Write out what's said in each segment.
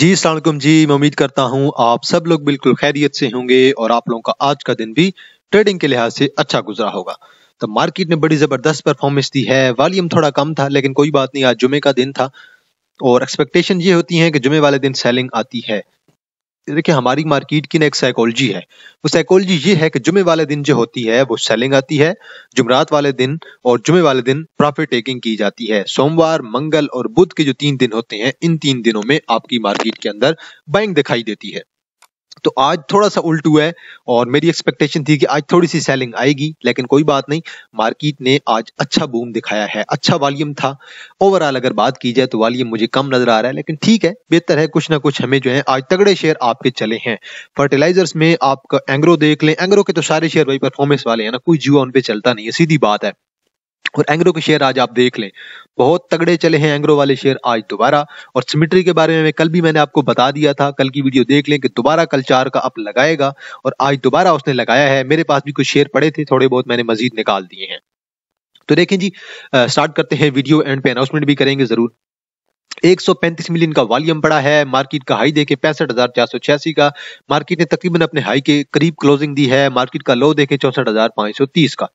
जी सलामकुम जी मैं उम्मीद करता हूँ आप सब लोग बिल्कुल खैरियत से होंगे और आप लोगों का आज का दिन भी ट्रेडिंग के लिहाज से अच्छा गुजरा होगा तो मार्केट ने बड़ी ज़बरदस्त परफॉर्मेंस दी है वॉल्यूम थोड़ा कम था लेकिन कोई बात नहीं आज जुमे का दिन था और एक्सपेक्टेशन ये होती है कि जुमे वाले दिन सेलिंग आती है देखिए हमारी मार्केट की ना एक साइकोलॉजी है वो साइकोलॉजी ये है कि जुमे वाले दिन जो होती है वो सेलिंग आती है जुमरात वाले दिन और जुमे वाले दिन प्रॉफिट टेकिंग की जाती है सोमवार मंगल और बुध के जो तीन दिन होते हैं इन तीन दिनों में आपकी मार्केट के अंदर बाइंग दिखाई देती है तो आज थोड़ा सा उल्ट हुआ है और मेरी एक्सपेक्टेशन थी कि आज थोड़ी सी सेलिंग आएगी लेकिन कोई बात नहीं मार्केट ने आज अच्छा बूम दिखाया है अच्छा वॉल्यूम था ओवरऑल अगर बात की जाए तो वॉल्यूम मुझे कम नजर आ रहा है लेकिन ठीक है बेहतर है कुछ ना कुछ हमें जो है आज तगड़े शेयर आपके चले हैं फर्टिलाइजर्स में आपका एंग्रो देख लें एंग्रो के तो सारे शेयर वही परफॉर्मेंस वाले हैं ना कोई जुआ उन पर चलता नहीं है सीधी बात है और एंग्रो के शेयर आज आप देख लें बहुत तगड़े चले हैं एंग्रो वाले शेयर आज दोबारा और सिमिट्री के बारे में मैं कल भी मैंने आपको बता दिया था कल की वीडियो देख लें कि दोबारा कल चार का अप लगाएगा और आज दोबारा उसने लगाया है मेरे पास भी कुछ शेयर पड़े थे थोड़े बहुत मैंने मजीद निकाल दिए हैं तो देखें जी स्टार्ट करते हैं वीडियो एंड पे अनाउंसमेंट भी करेंगे जरूर 135 मिलियन का वॉल्यूम पड़ा है मार्केट का हाई देखे पैंसठ हजार चार सौ छियासी का मार्केट ने तकरीबन अपने हाई के करीब क्लोजिंग दी है मार्केट का लो देखे चौसठ हजार सौ तीस का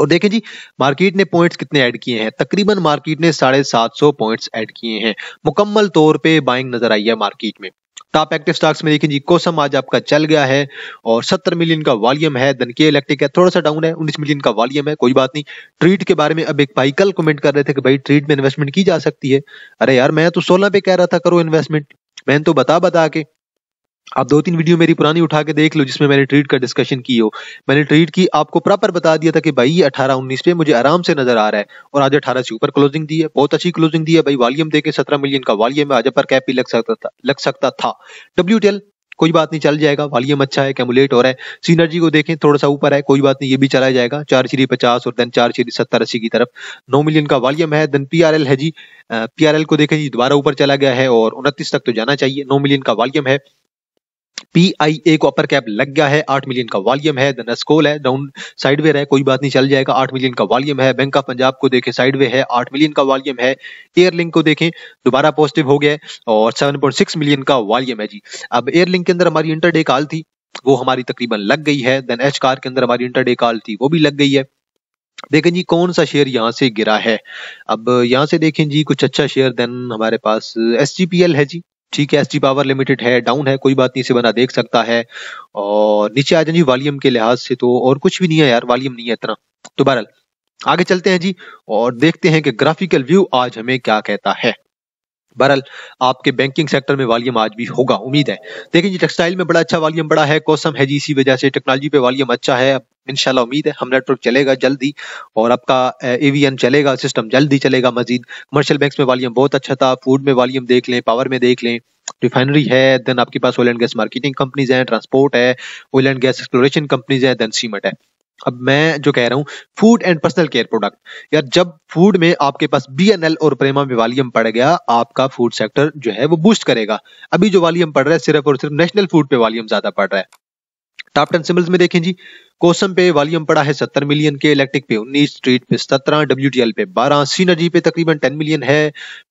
और देखें जी मार्केट ने पॉइंट्स कितने ऐड किए हैं तकरीबन मार्केट ने साढ़े सात सौ पॉइंट एड किए हैं मुकम्मल तौर पे बाइंग नजर आई है मार्केट में टॉप एक्टिव स्टॉक्स में देखें जी कोसम आज आपका चल गया है और 70 मिलियन का वॉल्यूम है धनके इलेक्ट्रिक है थोड़ा सा डाउन है 19 मिलियन का वॉल्यूम है कोई बात नहीं ट्रीट के बारे में अब एक भाई कल कमेंट कर रहे थे कि भाई ट्रीट में इन्वेस्टमेंट की जा सकती है अरे यार मैं तो 16 पे कह रहा था करो इन्वेस्टमेंट मैंने तो बता बता के आप दो तीन वीडियो मेरी पुरानी उठा के देख लो जिसमें मैंने ट्रीट का डिस्कशन की हो मैंने ट्रीट की आपको प्रॉपर बता दिया था कि भाई ये अठारह उन्नीस पे मुझे आराम से नजर आ रहा है और आज अठारह से ऊपर क्लोजिंग दी है बहुत अच्छी क्लोजिंग दी है भाई वॉल्यूम देखे सत्रह मिलियन का वॉल्यूम आज पर कैप भी लग सकता था लग सकता था डब्ल्यू कोई बात नहीं चल जाएगा वॉल्यूम अच्छा है कैमुलेट हो रहा है सीनर्जी को देखें थोड़ा सा ऊपर है कोई बात नहीं ये भी चला जाएगा चार श्री पचास और देन चार श्री सत्तर अस्सी की तरफ नौ मिलियन का वॉल्यूम है देन पी है जी पी को देखें जी दोबारा ऊपर चला गया है और उनतीस तक तो जाना चाहिए नौ मिलियन का वॉल्यूम है पीआईए को अपर कैप लग गया है आठ मिलियन का वॉल्यूम है द नस्कोल है डाउन साइडवे है कोई बात नहीं चल जाएगा आठ मिलियन का वॉल्यूम है बैंक ऑफ पंजाब को देखें साइडवे है आठ मिलियन का वॉल्यूम है एयरलिंक को देखें दोबारा पॉजिटिव हो गया और सेवन पॉइंट सिक्स मिलियन का वॉल्यूम है जी अब एयरलिंक के अंदर हमारी इंटरडे कॉल थी वो हमारी तकरीबन लग गई है देन एच कार के अंदर हमारी इंटरडे कॉल थी वो भी लग गई है देखें जी कौन सा शेयर यहाँ से गिरा है अब यहाँ से देखें जी कुछ अच्छा शेयर देन हमारे पास एस है जी ठीक है एस पावर लिमिटेड है डाउन है कोई बात नहीं इसे बना देख सकता है और नीचे आ जाए जी वॉल्यूम के लिहाज से तो और कुछ भी नहीं है यार वॉल्यूम नहीं है इतना तो बहरहाल आगे चलते हैं जी और देखते हैं कि ग्राफिकल व्यू आज हमें क्या कहता है बहरहाल आपके बैंकिंग सेक्टर में वॉल्यूम आज भी होगा उम्मीद है देखिए जी टेक्सटाइल में बड़ा अच्छा वॉल्यूम बड़ा है कौसम है जी इसी वजह से टेक्नोलॉजी पे वॉल्यूम अच्छा है इनशाला उम्मीद है हम नेटवर्क चलेगा जल्दी और आपका एवीएन चलेगा सिस्टम जल्दी चलेगा मजीद कमर्शियल बैंक में वॉल्यूम बहुत अच्छा था फूड में वॉल्यूम देख लें पावर में देख लें रिफाइनरी है देन आपके पास oil and gas marketing companies हैं ट्रांसपोर्ट है oil and gas exploration companies हैं देन सीमेंट है अब मैं जो कह रहा हूँ food and personal care product यार जब फूड में आपके पास एल और प्रेमा में वॉल्यूम पड़ गया आपका फूड सेक्टर जो है वो बूस्ट करेगा अभी जो वॉल्यूम पड़ रहा है सिर्फ और सिर्फ नेशनल फूड पे वॉल्यूम ज्यादा पड़ रहा है टॉप टेन सिम्बल्स में देखें जी कोसम पे वॉल्यूम पड़ा है सत्तर मिलियन के इलेक्ट्रिक पे उन्नीस स्ट्रीट पे सत्रह डब्ल्यू पे बारह सीनर्जी पे तकरीबन टेन मिलियन है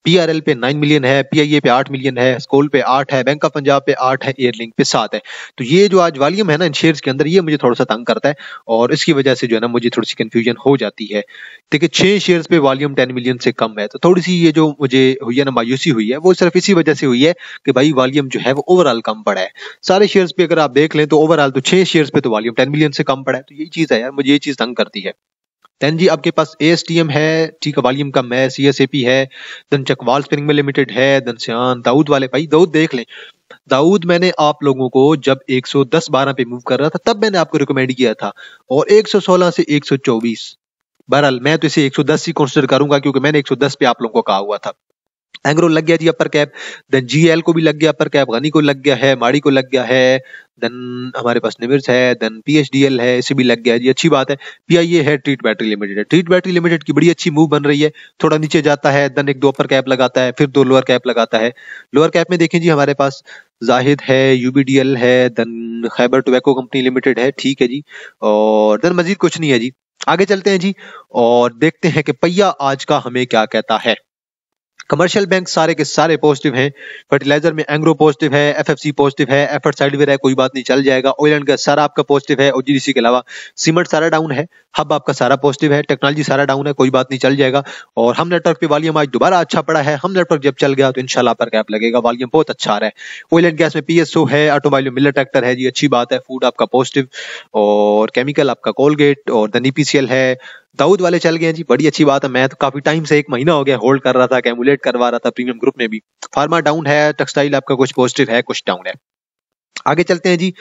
पीआरएल पे नाइन मिलियन है पीआईए पे आठ मिलियन है स्कोल पे आठ है बैंक ऑफ पंजाब पे आठ है एयरलिंक पे सात है तो ये जो आज वॉल्यूम है ना इन शेयर के अंदर ये मुझे थोड़ा सा तंग करता है और इसकी वजह से जो है ना मुझे थोड़ी सी कन्फ्यूजन हो जाती है देखिए छह शेयर पे वॉल्यूम टेन मिलियन से कम है तो थोड़ी सी ये जो मुझे हुई है ना मायूसी हुई है वो सिर्फ इसी वजह से हुई है कि भाई वॉल्यूम जो है वो ओवरऑल कम पड़ा है सारे शेयर पे अगर आप देख लें तो ओवरऑल तो छह शेयर पे तो वॉल्यूम टेन मिलियन से कम कम पड़ा है तो यही चीज़ है यार मुझे ये चीज़ तंग करती है देन जी आपके पास ए एस टी एम है ठीक है वॉल्यूम कम है सी एस ए पी है देन चकवाल स्प्रिंग में लिमिटेड है देन सियान दाऊद वाले भाई दाऊद देख लें दाऊद मैंने आप लोगों को जब 110 12 पे मूव कर रहा था तब मैंने आपको रिकमेंड किया था और 116 से 124 बहरहाल मैं तो इसे 110 ही कंसीडर करूंगा क्योंकि मैंने 110 पे आप लोगों को कहा हुआ था एंग्रो लग गया जी अपर कैप देन जीएल को भी लग गया अपर कैप गनी को लग गया है माड़ी को लग गया है देन हमारे पास निमिर्स है देन पीएचडीएल है इसे भी लग गया जी अच्छी बात है पीआईए है ट्रीट बैटरी लिमिटेड है ट्रीट बैटरी लिमिटेड की बड़ी अच्छी मूव बन रही है थोड़ा नीचे जाता है देन एक दो अपर कैप लगाता है फिर दो लोअर कैप लगाता है लोअर कैप में देखें जी हमारे पास जाहिद है यूबीडीएल है then Khyber tobacco company limited है ठीक है जी और देन मजीद कुछ नहीं है जी आगे चलते हैं जी और देखते हैं कि पहिया आज का हमें क्या कहता है कमर्शियल बैंक सारे के सारे पॉजिटिव हैं फर्टिलाइजर में एंग्रो पॉजिटिव है सी पॉजिटिव है एफर्ट साइडवेयर है कोई बात नहीं चल जाएगा ऑयल एंड गैस सारा आपका पॉजिटिव है और के अलावा सीमेंट सारा डाउन है हब आपका सारा पॉजिटिव है टेक्नोलॉजी सारा डाउन है कोई बात नहीं चल जाएगा और हम नेटवर्क पे वॉल्यूम आज दोबारा अच्छा पड़ा है हम नेटवर्क जब चल गया तो इनशाला पर कैप लगेगा वॉल्यूम बहुत अच्छा आ रहा है ऑयल एंड गैस में पीएसओ है ऑटोमोबाइल मिलर ट्रैक्टर है जी अच्छी बात है फूड आपका पॉजिटिव और केमिकल आपका कोलगेट और धनी पी e है दाऊद वाले चल गए जी बड़ी अच्छी बात है मैं तो काफी टाइम से एक महीना हो गया होल्ड कर रहा था कैमुलेट करवा रहा था प्रीमियम ग्रुप में भी फार्मा डाउन है टेक्सटाइल आपका कुछ पॉजिटिव है कुछ डाउन है आगे चलते हैं जी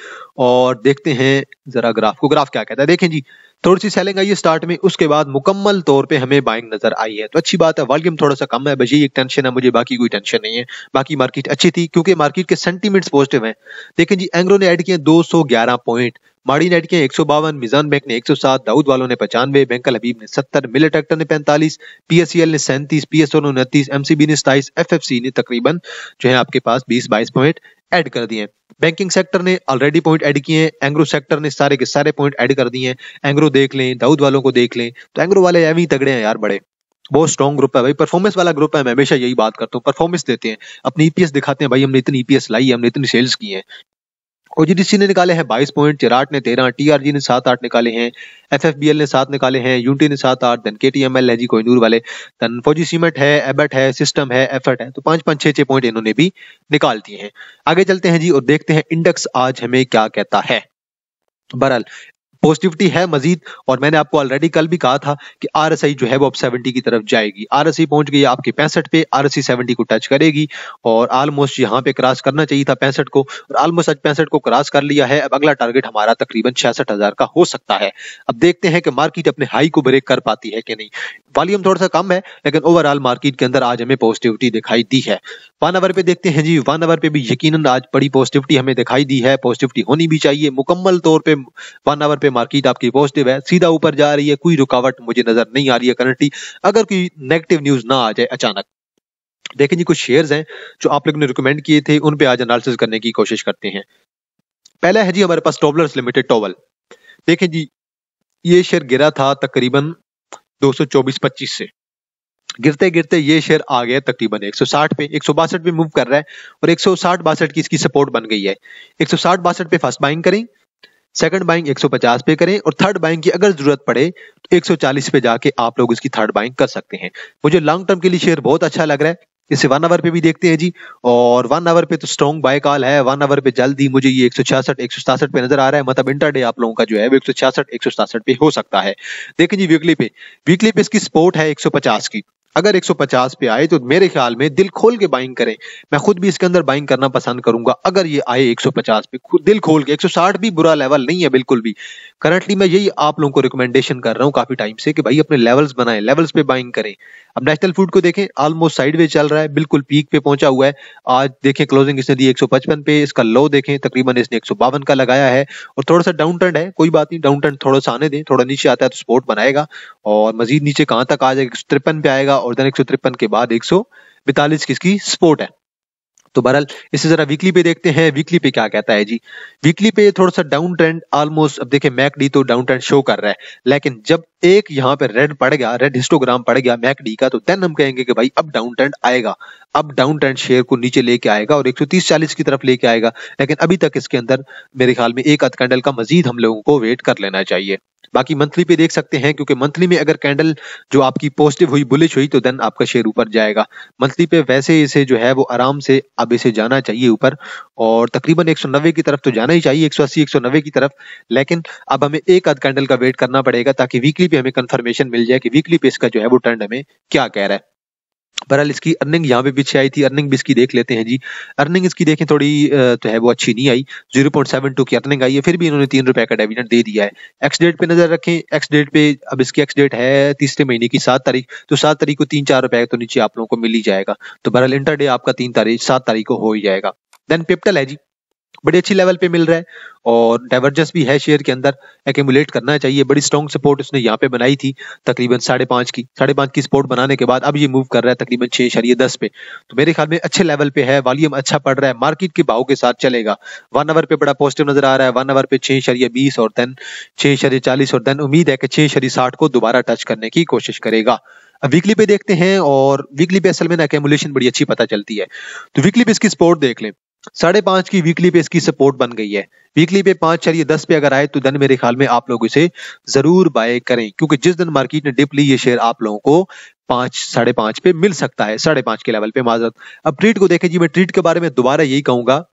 और देखते हैं जरा ग्राफ को ग्राफ क्या कहता है देखें जी थोड़ी सी सेलिंग आई है स्टार्ट में उसके बाद मुकम्मल तौर पे हमें बाइंग नजर आई है तो अच्छी बात है वॉल्यूम थोड़ा सा कम है बस ये एक टेंशन है मुझे बाकी कोई टेंशन नहीं है बाकी मार्केट अच्छी थी क्योंकि मार्केट के सेंटीमेंट्स पॉजिटिव हैं देखें जी एंग्रो ने ऐड किए 211 पॉइंट माड़ी नेट किया एक सौ बावन मिजान बैंक ने एक सौ सात दाऊद वालों ने पचानवे बैंकल हबीब ने सत्तर मिले ट्रैक्टर ने पैंतालीस पीएससीएल e ने सैंतीस पीएसओ ने उनतीस एमसीबी ने एफ सी ने तकरीबन जो है आपके पास बीस बाईस पॉइंट एड कर दिए बैंकिंग सेक्टर ने ऑलरेडी पॉइंट ऐड किए हैं एंग्रो सेक्टर ने सारे के सारे पॉइंट ऐड कर दिए हैं एंग्रो देख लें दाऊद वालों को देख लें तो एंग्रो वाले एम ही तगड़े हैं यार बड़े बहुत स्ट्रॉन्ग ग्रुप है भाई परफॉर्मेंस वाला ग्रुप है मैं हमेशा यही बात करता हूँ परफॉर्मेंस देते हैं अपनी ईपीएस e दिखाते हैं भाई हमने इतनी ईपीएस e लाई है हमने इतनी सेल्स की है ओजीडीसी ने निकाले हैं बाईस पॉइंट चिराट ने तेरह टीआरजी ने सात आठ निकाले हैं एफएफबीएल ने सात निकाले हैं यूटी ने सात आठ देन के टी एम एल है जी कोई नूर वाले देन फौजी सीमेंट है एबट है सिस्टम है एफर्ट है तो पांच पांच छह छह पॉइंट इन्होंने भी निकाल दिए हैं आगे चलते हैं जी और देखते हैं इंडेक्स आज हमें क्या कहता है तो बहरहाल पॉजिटिविटी है मजीद और मैंने आपको ऑलरेडी कल भी कहा था कि आई जो है वो अब 70 की तरफ जाएगी आई पहुंच गई आपके पैंसठ पे आरएसआई 70 को टच करेगी और आलमोस्ट यहाँ पे क्रॉस करना चाहिए था पैंसठ को और आलमोस्ट आज पैंसठ को क्रॉस कर लिया है अब अगला टारगेट हमारा तकरीबन छियासठ का हो सकता है अब देखते हैं कि मार्केट अपने हाई को ब्रेक कर पाती है कि नहीं वॉल्यूम थोड़ा सा कम है लेकिन ओवरऑल मार्केट के अंदर आज हमें पॉजिटिविटी दिखाई दी है वन आवर पे देखते हैं जी वन आवर पे भी यकीनन आज बड़ी पॉजिटिविटी हमें दिखाई दी है पॉजिटिविटी होनी भी चाहिए मुकम्मल तौर पे वन आवर पे मार्केट आपकी पॉजिटिव है सीधा ऊपर जा रही है कोई रुकावट मुझे नजर नहीं आ रही है करंटली अगर कोई नेगेटिव न्यूज ना आ जाए अचानक देखें जी कुछ शेयर्स हैं जो आप लोगों ने रिकमेंड किए थे उन पे आज एनालिसिस करने की कोशिश करते हैं पहला है जी हमारे पास टोबलर्स लिमिटेड टोवल देखें जी ये शेयर गिरा था तकरीबन दो सौ चौबीस पच्चीस से गिरते गिरते ये शेयर आ गया तकरीबन 160 पे एक पे मूव कर रहा है और साठ बासठ की इसकी सपोर्ट बन गई है साठ बासठ पे फर्स्ट बाइंग करें सेकंड बाइंग 150 पे करें और थर्ड बाइंग की अगर जरूरत पड़े तो 140 पे जाके आप लोग इसकी थर्ड बाइंग कर सकते हैं मुझे लॉन्ग टर्म के लिए शेयर बहुत अच्छा लग रहा है इसे वन आवर पे भी देखते हैं जी और वन आवर पे तो स्ट्रॉन्ग बाय कॉल है वन आवर पे जल्द ही मुझे ये एक सौ छियासठ एक सौ पे नजर आ रहा है मतलब इंटरडे आप लोगों का जो है वो एक सौ छियासठ एक सौ पे हो सकता है देखें जी वीकली पे वीकली पे इसकी स्पोर्ट है एक सौ पचास की अगर 150 पे आए तो मेरे ख्याल में दिल खोल के बाइंग करें मैं खुद भी इसके अंदर बाइंग करना पसंद करूंगा अगर ये आए 150 पे दिल खोल के 160 भी बुरा लेवल नहीं है बिल्कुल भी करंटली मैं यही आप लोगों को रिकमेंडेशन कर रहा हूँ काफी टाइम से कि भाई अपने लेवल्स बनाए लेवल्स पे बाइंग करें अब नेशनल फूड को देखें ऑलमोस्ट साइड चल रहा है बिल्कुल पीक पे पहुंचा हुआ है आज देखें क्लोजिंग इसने दी एक पे इसका लो देखें तकरीबन इसने एक का लगाया है और थोड़ा सा डाउन ट्रेंड है कोई बात नहीं डाउन ट्रेंड थोड़ा सा आने दें थोड़ा नीचे आता है तो स्पोर्ट बनाएगा और मजीद नीचे कहाँ तक आ जाएगा तिरपन पे आएगा और देन एक के बाद एक सौ बतालीस किसकी स्पोर्ट है तो बहरहाल इसे जरा वीकली पे देखते हैं वीकली पे क्या कहता है जी वीकली पे थोड़ा सा डाउन ट्रेंड ऑलमोस्ट अब देखे मैकडी तो डाउन ट्रेंड शो कर रहा है लेकिन जब एक यहाँ पे रेड पड़ गया रेड हिस्टोग्राम पड़ गया मैकडी का तो देन हम कहेंगे कि भाई अब डाउन ट्रेंड आएगा अब डाउन ट्रेंड शेयर को नीचे लेके आएगा और 130 40 की तरफ लेके आएगा लेकिन अभी तक इसके अंदर मेरे ख्याल में एक अध कैंडल का मजीद हम लोगों को वेट कर लेना चाहिए बाकी मंथली पे देख सकते हैं क्योंकि मंथली में अगर कैंडल जो आपकी पॉजिटिव हुई बुलिश हुई तो देन आपका शेयर ऊपर जाएगा मंथली पे वैसे इसे जो है वो आराम से अब इसे जाना चाहिए ऊपर और तकरीबन 190 की तरफ तो जाना ही चाहिए 180 190 की तरफ लेकिन अब हमें एक आध कैंडल का वेट करना पड़ेगा ताकि वीकली पे हमें कंफर्मेशन मिल जाए कि वीकली पे इसका जो है वो ट्रेंड हमें क्या कह रहा है बहरहाल इसकी अर्निंग यहाँ पे पीछे आई थी अर्निंग भी इसकी देख लेते हैं जी अर्निंग इसकी देखें थोड़ी तो है वो अच्छी नहीं आई 0.72 की अर्निंग आई है फिर भी इन्होंने तीन रुपए का डेविडेंट दे दिया है एक्स डेट पे नजर रखें एक्स डेट पे अब इसकी एक्स डेट है तीसरे महीने की सात तारीख तो सात तारीख को तीन चार रुपए तो नीचे आप लोगों को मिल ही जाएगा तो बहरहाल इंटर डे आपका तीन तारीख सात तारीख को हो ही जाएगा देन पिप्टल है जी बड़ी अच्छी लेवल पे मिल रहा है और डाइवर्जेंस भी है शेयर के अंदर एकेमुलेट करना चाहिए बड़ी स्ट्रॉन्ग सपोर्ट उसने यहाँ पे बनाई थी तकरीबन साढ़े पांच की साढ़े पांच की सपोर्ट बनाने के बाद अब ये मूव कर रहा है तकरीबन छह शरीय दस पे तो मेरे ख्याल में अच्छे लेवल पे है वॉल्यूम अच्छा पड़ रहा है मार्केट के भाव के साथ चलेगा वन आवर पे बड़ा पॉजिटिव नजर आ रहा है वन आवर पे छह शरीय बीस और देन छः शरीय चालीस और देन उम्मीद है कि छह शरीय साठ को दोबारा टच करने की कोशिश करेगा अब वीकली पे देखते हैं और वीकली पे असल में ना कैमुलेशन बड़ी अच्छी पता चलती है तो वीकली पे इसकी सपोर्ट देख लें साढ़े पांच की वीकली पे इसकी सपोर्ट बन गई है वीकली पे पांच चार दस पे अगर आए तो दिन मेरे ख्याल में आप लोग इसे जरूर बाय करें क्योंकि जिस दिन मार्केट ने डिप ली ये शेयर आप लोगों को पांच साढ़े पांच पे मिल सकता है साढ़े पांच के लेवल पे माजरत अब ट्रीट को देखें जी मैं ट्रीट के बारे में दोबारा यही कहूंगा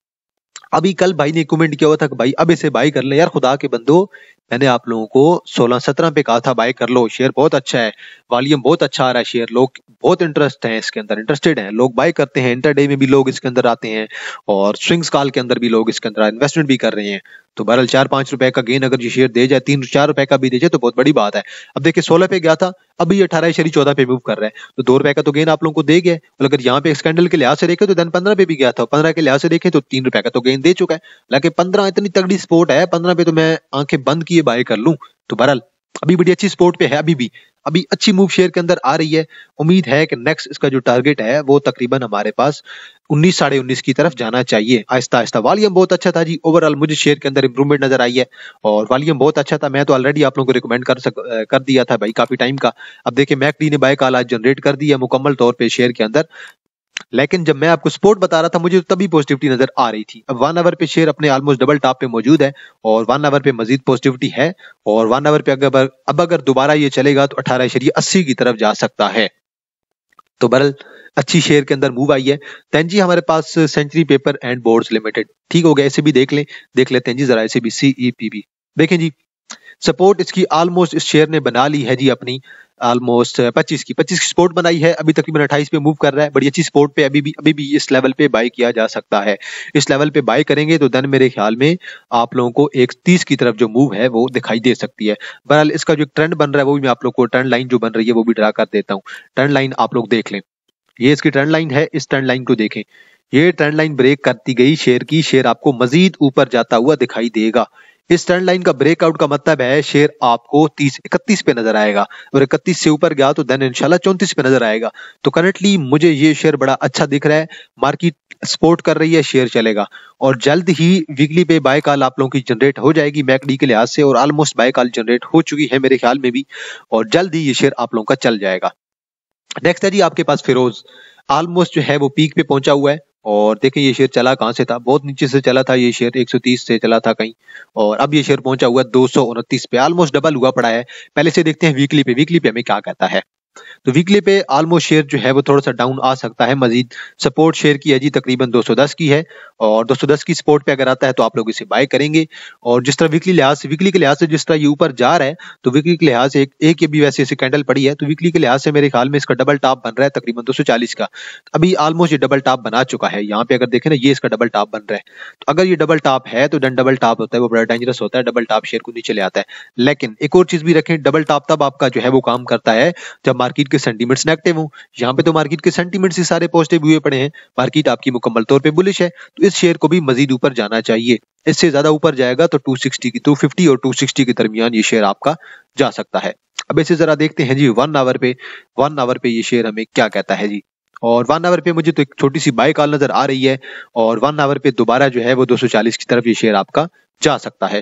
अभी कल भाई ने कमेंट किया हुआ था कि भाई अब इसे बाई कर ले यार खुदा के बंदो मैंने आप लोगों को सोलह सत्रह पे कहा था बाय कर लो शेयर बहुत अच्छा है वॉल्यूम बहुत अच्छा आ रहा है शेयर लोग बहुत इंटरेस्ट हैं इसके अंदर इंटरेस्टेड हैं लोग बाय करते हैं इंटरडे में भी लोग इसके अंदर आते हैं और स्विंग्स कॉल के अंदर भी लोग इसके अंदर इन्वेस्टमेंट भी कर रहे हैं तो बहरल चार पांच रुपए का गेन अगर ये शेयर दे जाए तीन चार रुपए का भी दे जाए तो बहुत बड़ी बात है अब देखिए सोलह पे गया था अभी अठारह शरी चौदह पे मूव कर रहे हैं तो दो रुपए का तो गेन आप लोगों को दे गया और मतलब अगर यहाँ पे स्कैंडल के लिहाज से देखें तो देन पंद्रह पे भी गया था पंद्रह के लिहाज से देखें तो तीन रुपए का तो गेन दे चुका है हालांकि पंद्रह इतनी तगड़ी स्पोर्ट है पंद्रह पे तो मैं आंखें बंद किए बाय कर लूँ तो बहरल अभी बड़ी अच्छी स्पोर्ट पे है अभी भी अभी अच्छी मूव शेयर के अंदर आ रही है उम्मीद है कि नेक्स्ट इसका जो टारगेट है वो तकरीबन हमारे पास उन्नीस साढ़े उन्नीस की तरफ जाना चाहिए आहिस्ता आहिस्ता वॉल्यूम बहुत अच्छा था जी ओवरऑल मुझे शेयर के अंदर इंप्रूवमेंट नजर आई है और वॉल्यूम बहुत अच्छा था मैं तो ऑलरेडी आप लोगों को रिकमेंड कर सक कर दिया था भाई काफी टाइम का अब देखिए मैकडी ने बाय कॉल आज जनरेट कर दिया मुकम्मल तौर पर शेयर के अंदर लेकिन जब मैं आपको सपोर्ट बता रहा था मुझे तो तभी पॉजिटिविटी नजर आ रही थी अब वन आवर पे शेयर अपने ऑलमोस्ट डबल टॉप पे मौजूद है और वन आवर पे मजीद पॉजिटिविटी है और वन आवर पे अगर अब अगर दोबारा ये चलेगा तो अठारह शरीय अस्सी की तरफ जा सकता है तो बरल अच्छी शेयर के अंदर मूव आई है तेंजी हमारे पास century paper and boards limited ठीक हो गया इसे भी देख लें देख लेते हैं जी जरा इसे भी बी e देखें जी सपोर्ट इसकी ऑलमोस्ट इस शेयर ने बना ली है जी अपनी ऑलमोस्ट 25 की 25 की सपोर्ट बनाई है अभी तकरीबन 28 पे मूव कर रहा है बड़ी अच्छी सपोर्ट पे अभी भी अभी भी इस लेवल पे बाय किया जा सकता है इस लेवल पे बाय करेंगे तो देन मेरे ख्याल में आप लोगों को एक तीस की तरफ जो मूव है वो दिखाई दे सकती है बहरहाल इसका जो ट्रेंड बन रहा है वो भी मैं आप लोग को ट्रेंड लाइन जो बन रही है वो भी ड्रा कर देता हूँ ट्रेंड लाइन आप लोग देख लें ये इसकी ट्रेंड लाइन है इस ट्रेंड लाइन को देखें ये ट्रेंड लाइन ब्रेक करती गई शेयर की शेयर आपको मजीद ऊपर जाता हुआ दिखाई देगा इस ट्रेंड लाइन का ब्रेकआउट का मतलब है शेयर आपको तीस इकतीस पे नजर आएगा और इकतीस से ऊपर गया तो देन इनशाला चौंतीस पे नजर आएगा तो करंटली मुझे ये शेयर बड़ा अच्छा दिख रहा है मार्केट सपोर्ट कर रही है शेयर चलेगा और जल्द ही वीकली पे बाय कॉल आप लोगों की जनरेट हो जाएगी मैकडी के लिहाज से और ऑलमोस्ट बाय कॉल जनरेट हो चुकी है मेरे ख्याल में भी और जल्द ही ये शेयर आप लोगों का चल जाएगा नेक्स्ट है जी आपके पास फिरोज ऑलमोस्ट जो है वो पीक पे पहुंचा हुआ है और देखें ये शेयर चला कहाँ से था बहुत नीचे से चला था ये शेयर 130 से चला था कहीं और अब ये शेयर पहुंचा हुआ दो पे ऑलमोस्ट डबल हुआ पड़ा है पहले से देखते हैं वीकली पे वीकली पे हमें क्या कहता है तो वीकली पे ऑलमोस्ट शेयर जो है वो थोड़ा सा डाउन आ सकता है मजीद सपोर्ट शेयर की है जी तकरीबन 210 की है और 210 की सपोर्ट पे अगर आता है तो आप लोग इसे बाय करेंगे और जिस तरह वीकली लिहाज से वीकली के लिहाज से जिस तरह ये ऊपर जा रहा है तो वीकली के लिहाज से एक एक ये भी वैसे ऐसे कैंडल पड़ी है तो वीकली के लिहाज से मेरे ख्याल में इसका डबल टॉप बन रहा है तकरीबन दो का अभी ऑलमोस्ट ये डबल टॉप बना चुका है यहाँ पे अगर देखें ना ये इसका डबल टॉप बन रहा है तो अगर ये डबल टॉप है तो डन डबल टॉप होता है वो बड़ा डेंजरस होता है डबल टॉप शेयर को नीचे ले आता है लेकिन एक और चीज भी रखें डबल टॉप तब आपका जो है वो काम करता है जब मार्केट के सेंटीमेंट्स नेगेटिव हूँ यहाँ पे तो मार्केट के सेंटीमेंट्स ही सारे पॉजिटिव हुए पड़े हैं मार्केट आपकी मुकम्मल तौर पर बुलिश है तो इस शेयर को भी मजीद ऊपर जाना चाहिए इससे ज्यादा ऊपर जाएगा तो 260 की 250 और 260 के दरमियान ये शेयर आपका जा सकता है अब इसे जरा देखते हैं जी वन आवर पे वन आवर पे ये शेयर हमें क्या कहता है जी और वन आवर पे मुझे तो एक छोटी सी बाई कॉल नजर आ रही है और वन आवर पे दोबारा जो है वो 240 की तरफ ये शेयर आपका जा सकता है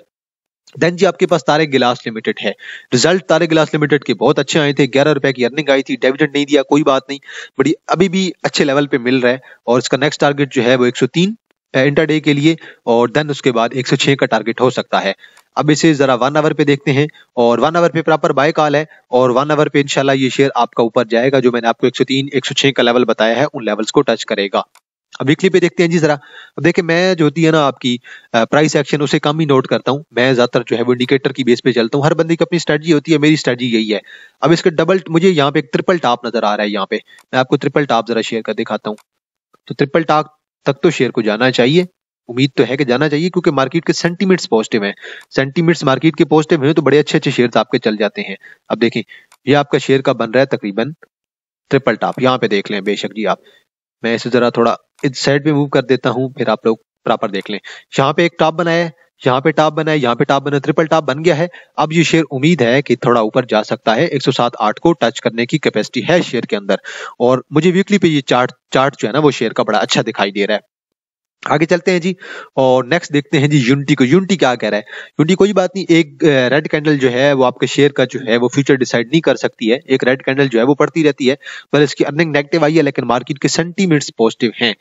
देन जी आपके पास तारे गिलास लिमिटेड है रिजल्ट तारे गिलास लिमिटेड के बहुत अच्छे आए थे ग्यारह रुपए की अर्निंग आई थी डिविडेंड नहीं दिया कोई बात नहीं बट ये अभी भी अच्छे लेवल पे मिल रहा है और इसका नेक्स्ट टारगेट जो है वो 103 इंटरडे के लिए और देन उसके बाद 106 का टारगेट हो सकता है अब इसे जरा वन आवर पे देखते हैं और वन आवर पे प्रॉपर बाय कॉल है और वन आवर पे इनशाला ये शेयर आपका ऊपर जाएगा जो मैंने आपको 103 106 का लेवल बताया है उन लेवल्स को टच करेगा अब वीकली पे देखते हैं जी जरा अब देखिए मैं जो होती है ना आपकी प्राइस एक्शन उसे कम ही नोट करता हूँ मैं ज्यादातर जो है वो इंडिकेटर की बेस पे चलता हूँ हर बंदे की अपनी स्ट्रेटजी होती है मेरी स्ट्रेटजी यही है अब इसका डबल मुझे यहाँ पे एक ट्रिपल टॉप नजर आ रहा है यहाँ पे मैं आपको ट्रिपल टॉप जरा शेयर कर दिखाता हूँ तो ट्रिपल टॉप तक तो शेयर को जाना चाहिए उम्मीद तो है कि जाना चाहिए क्योंकि मार्केट के सेंटीमेंट्स पॉजिटिव हैं सेंटीमीट्स मार्केट के पॉजिटिव हैं तो बड़े अच्छे अच्छे शेयर आपके चल जाते हैं अब देखें ये आपका शेयर का बन रहा है तकरीबन ट्रिपल टॉप यहाँ पे देख लें बेशक जी आप मैं इसे जरा थोड़ा इस साइड पे मूव कर देता हूँ फिर आप लोग प्रॉपर देख लें यहाँ पे एक टॉप बनाया है यहाँ पे टॉप बना है यहाँ पे टॉप बना ट्रिपल टॉप बन गया है अब ये शेयर उम्मीद है कि थोड़ा ऊपर जा सकता है 107 आठ को टच करने की कैपेसिटी है शेयर के अंदर और मुझे वीकली पे ये चार्ट चार्ट जो है ना वो शेयर का बड़ा अच्छा दिखाई दे रहा है आगे चलते हैं जी और नेक्स्ट देखते हैं जी यूनिटी को यूनिटी क्या कह रहा है यूनिटी कोई बात नहीं एक रेड कैंडल जो है वो आपके शेयर का जो है वो फ्यूचर डिसाइड नहीं कर सकती है एक रेड कैंडल जो है वो पड़ती रहती है पर इसकी अर्निंग नेगेटिव आई है लेकिन मार्केट के सेंटीमेंट्स पॉजिटिव हैं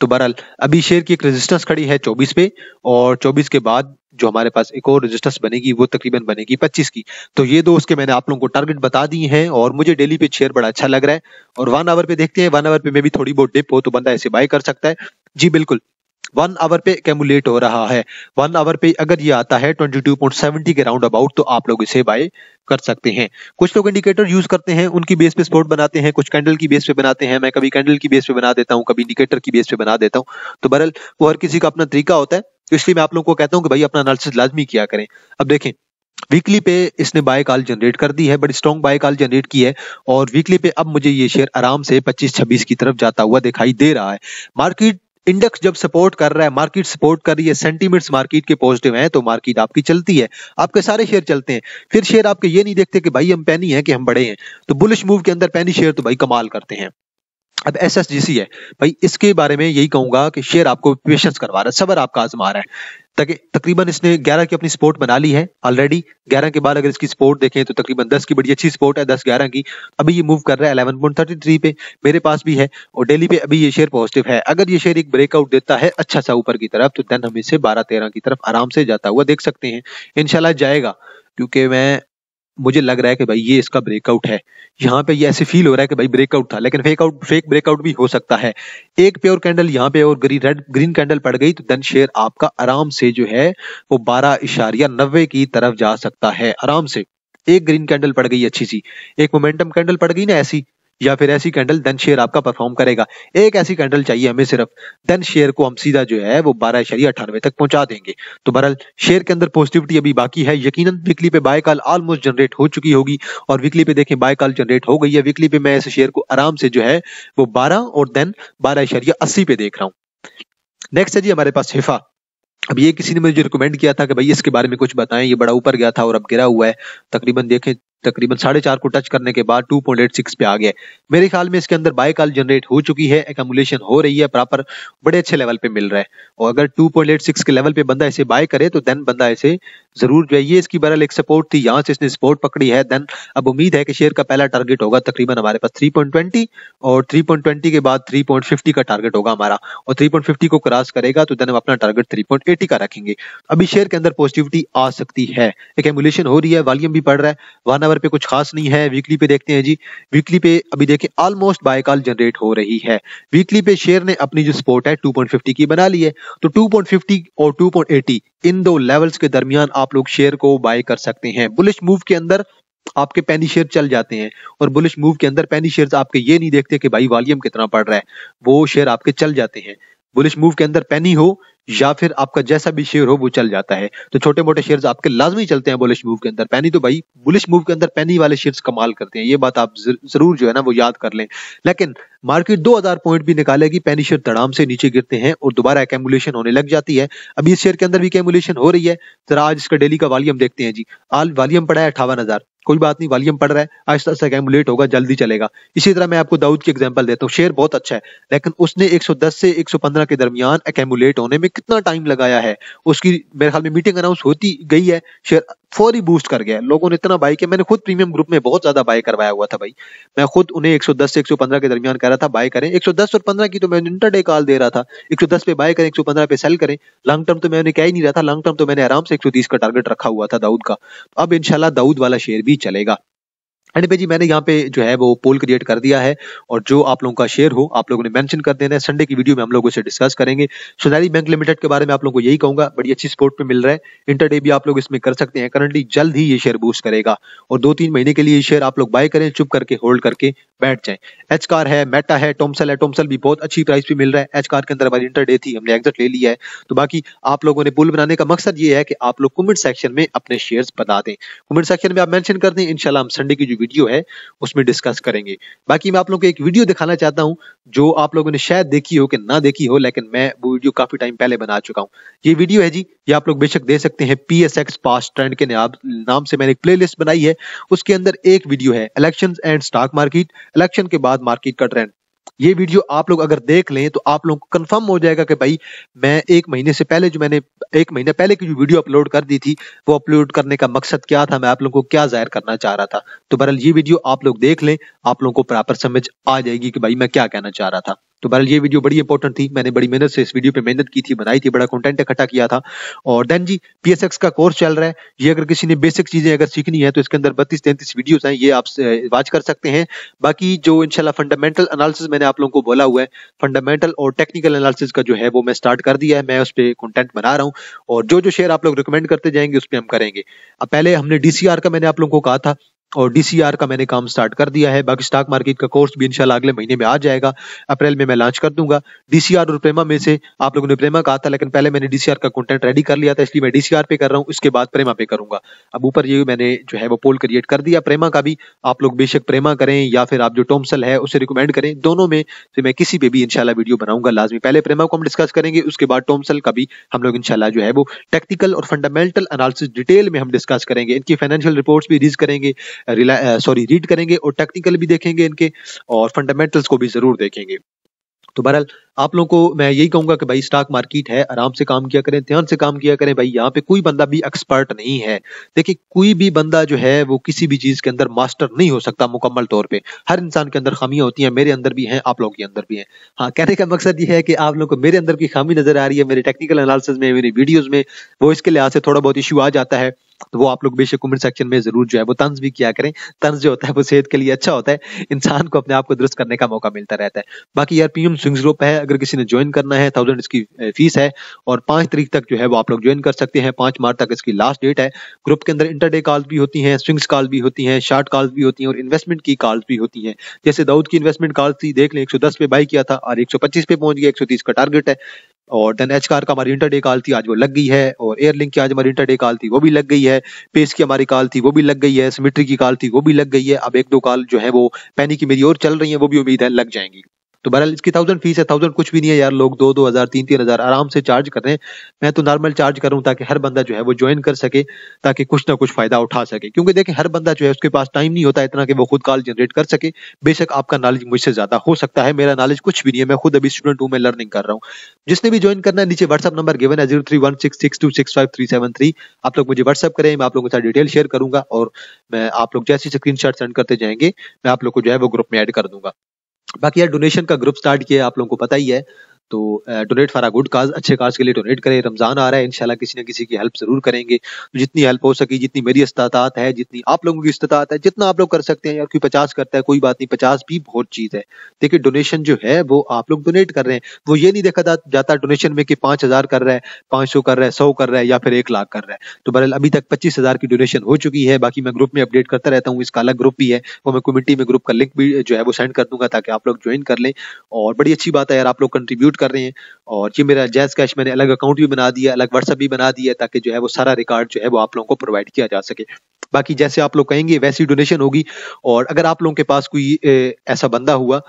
तो बहरहाल अभी शेयर की एक रेजिस्टेंस खड़ी है 24 पे और 24 के बाद जो हमारे पास एक और रेजिस्टेंस बनेगी वो तकरीबन बनेगी 25 की तो ये दो उसके मैंने आप लोगों को टारगेट बता दिए हैं और मुझे डेली पे शेयर बड़ा अच्छा लग रहा है और वन आवर पे देखते हैं वन आवर पे में भी थोड़ी बहुत डिप हो तो बंदा ऐसे बाय कर सकता है जी बिल्कुल वन आवर पे कैमुलेट हो रहा है वन आवर पे अगर ये आता है 22.70 के राउंड अबाउट तो आप लोग इसे बाय कर सकते हैं कुछ लोग इंडिकेटर यूज करते हैं उनकी बेस पे स्पोर्ट बनाते हैं कुछ कैंडल की बेस पे बनाते हैं मैं कभी कैंडल की बेस पे बना देता हूँ कभी इंडिकेटर की बेस पे बना देता हूँ तो बहरल वो हर किसी का अपना तरीका होता है तो इसलिए मैं आप लोगों को कहता हूँ कि भाई अपना अनालिस लाजमी किया करें अब देखें वीकली पे इसने बाय कॉल जनरेट कर दी है बड़ी स्ट्रॉन्ग बाय कॉल जनरेट की है और वीकली पे अब मुझे ये शेयर आराम से 25-26 की तरफ जाता हुआ दिखाई दे रहा है मार्केट इंडेक्स जब सपोर्ट कर रहा है मार्केट सपोर्ट कर रही है सेंटीमेंट्स मार्केट के पॉजिटिव हैं तो मार्केट आपकी चलती है आपके सारे शेयर चलते हैं फिर शेयर आपके ये नहीं देखते कि भाई हम पैनी है कि हम बड़े हैं तो बुलिश मूव के अंदर पैनी शेयर तो भाई कमाल करते हैं अब एस एस जी सी है भाई इसके बारे में यही कहूंगा कि शेयर आपको पेशेंस करवा रहा है सबर आपका आजमा रहा है ताकि तकरीबन इसने 11 की अपनी सपोर्ट बना ली है ऑलरेडी 11 के बाद अगर इसकी सपोर्ट देखें तो तकरीबन 10 की बड़ी अच्छी सपोर्ट है 10 11 की अभी ये मूव कर रहा है 11.33 पे मेरे पास भी है और डेली पे अभी ये शेयर पॉजिटिव है अगर ये शेयर एक ब्रेकआउट देता है अच्छा सा ऊपर की तरफ तो देन हम इसे बारह तेरह की तरफ आराम से जाता हुआ देख सकते हैं इनशाला जाएगा क्योंकि मैं मुझे लग रहा है कि भाई ये इसका ब्रेकआउट है यहाँ पे ये ऐसे फील हो रहा है कि भाई ब्रेकआउट था लेकिन फेक आउट फेक ब्रेकआउट भी हो सकता है एक प्योर कैंडल यहाँ पे और ग्रीन रेड ग्रीन कैंडल पड़ गई तो देन शेयर आपका आराम से जो है वो बारह इशारिया नब्बे की तरफ जा सकता है आराम से एक ग्रीन कैंडल पड़ गई अच्छी सी एक मोमेंटम कैंडल पड़ गई ना ऐसी या फिर ऐसी कैंडल देन शेयर आपका परफॉर्म करेगा एक ऐसी कैंडल चाहिए हमें सिर्फ देन शेयर को हम सीधा जो है वो बारह शरी अठानवे तक पहुंचा देंगे तो बहरहाल शेयर के अंदर पॉजिटिविटी अभी बाकी है यकीनन वीकली पे बाय कॉल ऑलमोस्ट जनरेट हो चुकी होगी और वीकली पे देखें बाय कॉल जनरेट हो गई है वीकली पे मैं इस शेयर को आराम से जो है वो बारह और देन बारह शरीय अस्सी पे देख रहा हूँ नेक्स्ट है जी हमारे पास हिफा अब ये किसी ने मुझे रिकमेंड किया था कि भाई इसके बारे में कुछ बताएं ये बड़ा ऊपर गया था और अब गिरा हुआ है तकरीबन देखें तकरीबन साढ़े चार को टच करने के बाद 2.86 पे आ गया मेरे ख्याल में इसके अंदर बाय कॉल जनरेट हो चुकी है एकमुलेशन हो रही है प्रॉपर बड़े अच्छे लेवल पे मिल रहा है और अगर 2.86 के लेवल पे बंदा इसे बाय करे तो देन बंदा इसे जरूर जो है ये इसकी बरल एक सपोर्ट थी यहाँ से इसने सपोर्ट पकड़ी है देन अब उम्मीद है कि शेयर का पहला टारगेट होगा तकरीबन हमारे पास ट्वेंटी और ट्वेंटी के बाद फिफ्टी का टारगेट होगा हमारा और फिफ्टी को क्रॉस करेगा तो देन हम अपना टारगेट एटी का रखेंगे अभी शेयर के अंदर पॉजिटिविटी आ सकती है एक एमुलेशन हो रही है वॉल्यूम भी पड़ रहा है वन आवर पे कुछ खास नहीं है वीकली पे देखते हैं जी वीकली पे अभी देखें ऑलमोस्ट बाय कॉल जनरेट हो रही है वीकली पे शेयर ने अपनी जो सपोर्ट है 2.50 की बना ली है तो 2.50 और 2.80 इन दो लेवल्स के दरमियान आप लोग शेयर को बाय कर सकते हैं बुलिश मूव के अंदर आपके पैनी शेयर चल जाते हैं और बुलिश मूव के अंदर पैनी शेयर आपके ये नहीं देखते कि भाई वॉल्यूम कितना पड़ रहा है वो शेयर आपके चल जाते हैं बुलिश मूव के अंदर पैनी हो या फिर आपका जैसा भी शेयर हो वो चल जाता है तो छोटे मोटे शेयर आपके लाजमी चलते हैं बुलिश मूव के अंदर पैनी तो भाई बुलिश मूव के अंदर पैनी वाले शेयर कमाल करते हैं ये बात आप जरूर जो है ना वो याद कर लें लेकिन मार्केट 2000 पॉइंट भी निकालेगी पैनी शेयर तड़ाम से नीचे गिरते हैं और दोबारा कैमुलेशन होने लग जाती है अभी इस शेयर के अंदर भी कैमुलेशन हो रही है जरा आज इसका डेली का वॉल्यूम देखते हैं जी आल वॉल्यूम पड़ा है अठावन हजार कोई बात नहीं वॉल्यूम पड़ रहा है आहिस्ता आहिस्ता कैमुलेट होगा जल्दी चलेगा इसी तरह मैं आपको दाऊद की एग्जाम्पल देता हूँ शेयर बहुत अच्छा है लेकिन उसने 110 से 115 के दरमियान एकमुलेट होने में कितना टाइम लगाया है उसकी मेरे ख्याल में मीटिंग अनाउंस होती गई है शेयर ही बूस्ट कर गया लोगों ने इतना बाई किया मैंने खुद प्रीमियम ग्रुप में बहुत ज्यादा बाय करवाया हुआ था भाई मैं खुद उन्हें 110 से 115 के दरमियान कह रहा था बाय करें 110 और 15 की तो मैं इंटरडे कॉल दे रहा था 110 पे बाय करें 115 पे सेल करें लॉन्ग टर्म तो मैं उन्हें कह ही नहीं रहा था लॉन्ग टर्म तो मैंने आराम से एक का टारगेट रखा हुआ था दाऊद का अब इनशाला दाऊद वाला शेयर भी चलेगा एंड भाई जी मैंने यहाँ पे जो है वो पोल क्रिएट कर दिया है और जो आप लोगों का शेयर हो आप लोगों ने मेंशन कर देना है संडे की वीडियो में हम लोग उसे डिस्कस करेंगे सुनहरी बैंक लिमिटेड के बारे में आप लोगों को यही कहूंगा बड़ी अच्छी सपोर्ट पे मिल रहा है इंटरडे भी आप लोग इसमें कर सकते हैं करंटली जल्द ही ये शेयर बूस्ट करेगा और दो तीन महीने के लिए ये शेयर आप लोग बाय करें चुप करके होल्ड करके बैठ जाए एच कार है मेटा है टोमसल है टोमसल भी बहुत अच्छी प्राइस पे मिल रहा है एच कार के अंदर हमारी इंटरडे थी हमने एग्जिट ले लिया है तो बाकी आप लोगों ने पुल बनाने का मकसद ये है कि आप लोग कमेंट सेक्शन में अपने शेयर बता दें कमेंट सेक्शन में आप मैंशन कर दें इनशाला हम संडे की जो वीडियो है उसमें डिस्कस करेंगे बाकी मैं आप लोगों को एक वीडियो दिखाना चाहता हूँ जो आप लोगों ने शायद देखी हो कि ना देखी हो लेकिन मैं वो वीडियो काफी टाइम पहले बना चुका हूँ ये वीडियो है जी ये आप लोग बेशक दे सकते हैं P S X pass trend के नाम से मैंने एक प्ले बनाई है उसके अंदर एक वीडियो है election and stock market election के बाद मार्केट का ट्रेंड ये वीडियो आप लोग अगर देख लें तो आप लोग को कंफर्म हो जाएगा कि भाई मैं एक महीने से पहले जो मैंने एक महीने पहले की जो वीडियो अपलोड कर दी थी वो अपलोड करने का मकसद क्या था मैं आप लोगों को क्या जाहिर करना चाह रहा था तो बहरहाल ये वीडियो आप लोग देख लें आप लोगों को प्रॉपर समझ आ जाएगी कि भाई मैं क्या कहना चाह रहा था तो बहरहाल ये वीडियो बड़ी इंपॉर्टेंट थी मैंने बड़ी मेहनत से इस वीडियो पे मेहनत की थी बनाई थी बड़ा कंटेंट इकट्ठा किया था और देन जी पीएसएक्स का कोर्स चल रहा है ये अगर किसी ने बेसिक चीजें अगर सीखनी है तो इसके अंदर बत्तीस तैंतीस वीडियोज हैं ये आप वॉच कर सकते हैं बाकी जो इनशाला फंडामेंटल एनालिसिस मैंने आप लोगों को बोला हुआ है फंडामेंटल और टेक्निकल एनालिसिस का जो है वो मैं स्टार्ट कर दिया है मैं उस पर कंटेंट बना रहा हूँ और जो जो शेयर आप लोग रिकमेंड करते जाएंगे उस पर हम करेंगे अब पहले हमने डीसीआर का मैंने आप लोगों को कहा था और डीसीआर का मैंने काम स्टार्ट कर दिया है बाकी स्टॉक मार्केट का कोर्स भी इंशाल्लाह अगले महीने में आ जाएगा अप्रैल में मैं लॉन्च कर दूंगा डीसीआर और प्रेमा में से आप लोगों ने प्रेमा कहा था लेकिन पहले मैंने डीसीआर का कंटेंट रेडी कर लिया था इसलिए मैं डीसीआर पे कर रहा हूँ उसके बाद प्रेमा पे करूंगा अब ऊपर ये मैंने जो है वो पोल क्रिएट कर दिया प्रेमा का भी आप लोग बेशक प्रेमा करें या फिर आप जो टोमसल है उसे रिकमेंड करें दोनों में से मैं किसी पे भी इनशाला वीडियो बनाऊंगा लाजमी पहले प्रेमा को हम डिस्कस करेंगे उसके बाद टोमसल का भी हम लोग इनशाला जो है वो टेक्निकल और फंडामेंटल अनालिस डिटेल में हम डिस्कस करेंगे इनकी फाइनेंशियल रिपोर्ट्स भी रीज करेंगे सॉरी रीड करेंगे और टेक्निकल भी देखेंगे इनके और फंडामेंटल्स को भी जरूर देखेंगे तो बहरहाल आप लोगों को मैं यही कहूंगा कि भाई स्टॉक मार्केट है आराम से काम किया करें ध्यान से काम किया करें भाई यहाँ पे कोई बंदा भी एक्सपर्ट नहीं है देखिए कोई भी बंदा जो है वो किसी भी चीज के अंदर मास्टर नहीं हो सकता मुकम्मल तौर पे हर इंसान के अंदर खामियां होती हैं मेरे अंदर भी हैं आप लोगों के अंदर भी है हाँ कहने का मकसद ये है कि आप लोगों को मेरे अंदर की खामी नजर आ रही है मेरे टेक्निकल एनालिसिस में मेरी वीडियोज में वो इसके लिहाज से थोड़ा बहुत इशू आ जाता है तो वो आप लोग बेशक कमेंट सेक्शन में जरूर जो है वो तंज भी किया करें तंज जो होता है वो सेहत के लिए अच्छा होता है इंसान को अपने आप को दुरुस्त करने का मौका मिलता रहता है बाकी यार पीएम स्विंग्स ग्रुप है अगर किसी ने ज्वाइन करना है थाउजेंड इसकी फीस है और पांच तारीख तक जो है वो आप लोग ज्वाइन कर सकते हैं पांच मार्च तक इसकी लास्ट डेट है ग्रुप के अंदर इंटरडे कॉल भी होती है स्विंग्स कॉल भी होती है शार्ट कॉल भी होती है और इन्वेस्टमेंट की कॉल भी होती है जैसे दाऊद की इन्वेस्टमेंट कॉल थी देख लें एक पे बाई किया था और एक पे पहुंच गया एक का टारगेट है और देन एच कार का हमारी इंटरडे कॉल थी आज वो लग गई है और एयरलिंक की आज हमारी इंटरडे कॉल थी वो भी लग गई है है पेस की हमारी काल थी वो भी लग गई है सिमिट्री की काल थी वो भी लग गई है अब एक दो काल जो है वो पैनी की मेरी और चल रही है वो भी उम्मीद है लग जाएंगी तो बहरहाल इसकी थाउजेंड फीस है थाउजेंड कुछ भी नहीं है यार लोग दो दो हज़ार तीन तीन हज़ार आराम से चार्ज कर रहे हैं मैं तो नॉर्मल चार्ज कर रहा हूँ ताकि हर बंदा जो है वो ज्वाइन कर सके ताकि कुछ ना कुछ फ़ायदा उठा सके क्योंकि देखें हर बंदा जो है उसके पास टाइम नहीं होता इतना कि वो खुद कॉल जनरेट कर सके बेशक आपका नॉलेज मुझसे ज़्यादा हो सकता है मेरा नॉलेज कुछ भी नहीं है मैं खुद अभी स्टूडेंट हूँ मैं लर्निंग कर रहा हूँ जिसने भी ज्वाइन करना है नीचे व्हाट्सअप नंबर गिवन है zero three one six six two six five three seven three आप लोग मुझे व्हाट्सअप करें मैं आप लोगों के साथ डिटेल शेयर करूंगा और मैं आप लोग जैसे स्क्रीन सेंड करते जाएंगे मैं आप लोग को जो है वो ग्रुप में ऐड कर दूंगा बाकी यार डोनेशन का ग्रुप स्टार्ट किया आप लोगों को पता ही है तो donate for a good cause अच्छे काज के लिए डोनेट करें रमज़ान आ रहा है इंशाल्लाह किसी ना किसी की हेल्प ज़रूर करेंगे तो जितनी हेल्प हो सकी जितनी मेरी इस्तात है जितनी आप लोगों की इस्तात है जितना आप लोग कर सकते हैं यार कोई पचास करता है कोई बात नहीं पचास भी बहुत चीज़ है देखिए डोनेशन जो है वो आप लोग डोनेट कर रहे हैं वो ये नहीं देखा जाता डोनेशन में कि पांच हज़ार कर रहा है पांच सौ कर रहा है सौ कर रहा है या फिर एक लाख कर रहा है तो बहरहाल अभी तक पच्चीस हज़ार की डोनेशन हो चुकी है बाकी मैं ग्रुप में अपडेट करता रहता हूँ इसका अलग ग्रुप भी है वो मैं कम्युनिटी में ग्रुप का लिंक भी जो है वो सेंड कर दूंगा ताकि आप लोग ज्वाइन कर लें और बड़ी अच्छी बात है यार आप लोग कंट्रीब्यूट कर रहे हैं और ये मेरा जैज कैश मैंने अलग अकाउंट भी बना दिया अलग व्हाट्सअप भी बना दिया ताकि जो है वो सारा रिकॉर्ड जो है वो आप लोगों को प्रोवाइड किया जा सके बाकी जैसे आप लोग कहेंगे वैसी डोनेशन होगी और अगर आप लोगों के पास कोई ऐसा बंदा हुआ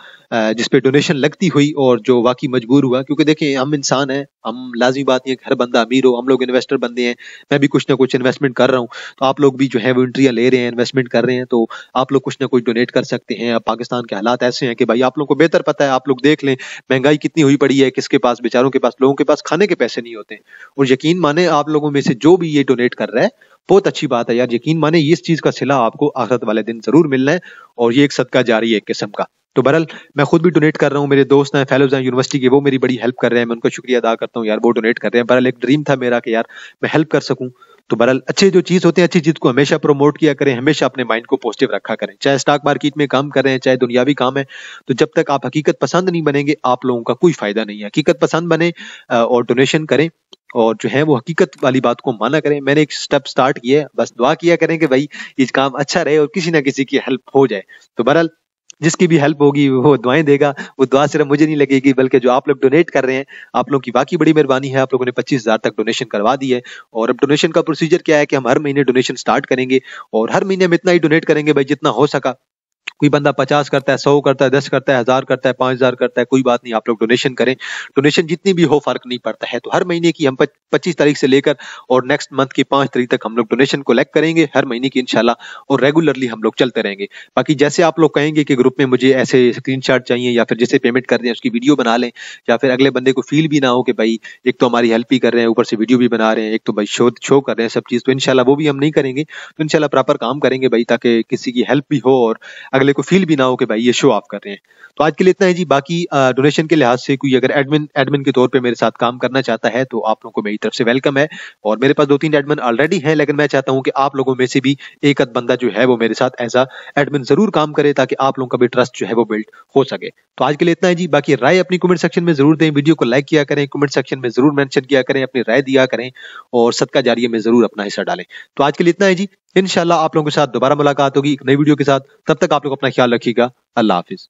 जिसपे डोनेशन लगती हुई और जो वाकई मजबूर हुआ क्योंकि देखें हम इंसान हैं हम लाजमी बात नहीं है हर बंदा अमीर हो हम लोग इन्वेस्टर बंदे हैं मैं भी कुछ ना कुछ इन्वेस्टमेंट कर रहा हूँ तो आप लोग भी जो है वो इंट्रिया ले रहे हैं इन्वेस्टमेंट कर रहे हैं तो आप लोग कुछ ना कुछ डोनेट कर सकते हैं पाकिस्तान के हालात ऐसे हैं कि भाई आप लोग को बेहतर पता है आप लोग देख लें महंगाई कितनी हुई पड़ी ही है किसके पास बेचारों के पास लोगों के पास खाने के पैसे नहीं होते और यकीन माने आप लोगों में से जो भी ये डोनेट कर रहा है बहुत अच्छी बात है यार यकीन माने इस चीज का सिला आपको आखिरत वाले दिन जरूर मिलना है और ये एक सदका जारी है एक किस्म का तो बहरल मैं खुद भी डोनेट कर रहा हूँ मेरे दोस्त हैं फेलोज हैं यूनिवर्सिटी के वो मेरी बड़ी हेल्प कर रहे हैं मैं उनका शुक्रिया अदा करता हूँ यार वो डोनेट कर रहे हैं बहरल एक ड्रीम था मेरा कि यार मैं हेल्प कर सकूँ तो बहरहाल अच्छे जो चीज होते हैं अच्छी चीज को हमेशा प्रमोट किया करें हमेशा अपने माइंड को पॉजिटिव रखा करें चाहे स्टॉक मार्केट में काम कर रहे हैं चाहे दुनियावी काम है तो जब तक आप हकीकत पसंद नहीं बनेंगे आप लोगों का कोई फायदा नहीं है हकीकत पसंद बने और डोनेशन करें और जो है वो हकीकत वाली बात को माना करें मैंने एक स्टेप स्टार्ट किया है बस दुआ किया करें कि भाई ये काम अच्छा रहे और किसी ना किसी की हेल्प हो जाए तो बहरहाल जिसकी भी हेल्प होगी वो दुआएं देगा वो दुआ सिर्फ मुझे नहीं लगेगी बल्कि जो आप लोग डोनेट कर रहे हैं आप लोगों की बाकी बड़ी मेहरबानी है आप लोगों ने पच्चीस हजार तक डोनेशन करवा दी है और अब डोनेशन का प्रोसीजर क्या है कि हम हर महीने डोनेशन स्टार्ट करेंगे और हर महीने हम इतना ही डोनेट करेंगे भाई जितना हो सका कोई बंदा पचास करता है सौ करता है दस करता है हजार करता है पांच हजार करता है कोई बात नहीं आप लोग डोनेशन करें डोनेशन जितनी भी हो फर्क नहीं पड़ता है तो हर महीने की हम पच्चीस तारीख से लेकर और नेक्स्ट मंथ की पांच तारीख तक हम लोग डोनेशन कलेक्ट करेंगे हर महीने की इनशाला और रेगुलरली हम लोग चलते रहेंगे बाकी जैसे आप लोग कहेंगे कि ग्रुप में मुझे ऐसे स्क्रीन चाहिए या फिर जैसे पेमेंट कर रहे हैं उसकी वीडियो बना लें या फिर अगले बंदे को फील भी ना हो कि भाई एक तो हमारी हेल्प ही कर रहे हैं ऊपर से वीडियो भी बना रहे हैं एक तो भाई शो शो कर रहे हैं सब चीज़ तो इनशाला वो भी हम नहीं करेंगे तो इनशाला प्रॉपर काम करेंगे भाई ताकि किसी की हेल्प भी हो और अगले वाले को फील भी ना हो कि भाई ये शो ऑफ कर रहे हैं तो आज के लिए इतना है जी बाकी डोनेशन के लिहाज से कोई अगर एडमिन एडमिन के तौर पे मेरे साथ काम करना चाहता है तो आप लोगों को मेरी तरफ से वेलकम है और मेरे पास दो तीन एडमिन ऑलरेडी है लेकिन मैं चाहता हूँ कि आप लोगों में से भी एक अद बंदा जो है वो मेरे साथ एज अ एडमिन जरूर काम करे ताकि आप लोगों का भी ट्रस्ट जो है वो बिल्ड हो सके तो आज के लिए इतना है जी बाकी राय अपनी कमेंट सेक्शन में जरूर दें वीडियो को लाइक किया करें कमेंट सेक्शन में जरूर मैंशन किया करें अपनी राय दिया करें और सदका जारी में जरूर अपना हिस्सा डालें तो आज के लिए इतना है जी इनशाला आप लोगों के साथ दोबारा मुलाकात होगी एक नई वीडियो के साथ तब तक आप लोग अपना ख्याल रखिएगा अल्लाह हाफिज़